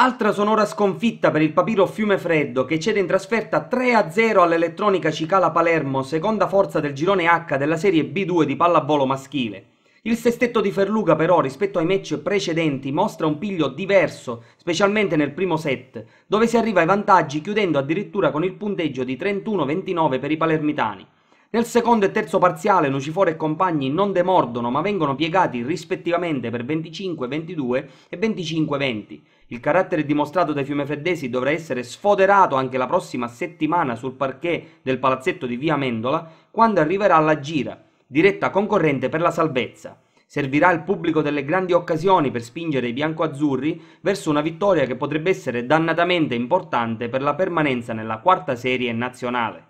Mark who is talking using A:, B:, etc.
A: Altra sonora sconfitta per il Papiro Fiume Freddo che cede in trasferta 3-0 all'Elettronica Cicala Palermo, seconda forza del girone H della Serie B2 di pallavolo maschile. Il sestetto di Ferluga però rispetto ai match precedenti mostra un piglio diverso, specialmente nel primo set, dove si arriva ai vantaggi chiudendo addirittura con il punteggio di 31-29 per i palermitani. Nel secondo e terzo parziale Luciforo e compagni non demordono ma vengono piegati rispettivamente per 25-22 e 25-20. Il carattere dimostrato dai fiumefreddesi dovrà essere sfoderato anche la prossima settimana sul parquet del palazzetto di Via Mendola quando arriverà la gira, diretta concorrente per la salvezza. Servirà il pubblico delle grandi occasioni per spingere i biancoazzurri verso una vittoria che potrebbe essere dannatamente importante per la permanenza nella quarta serie nazionale.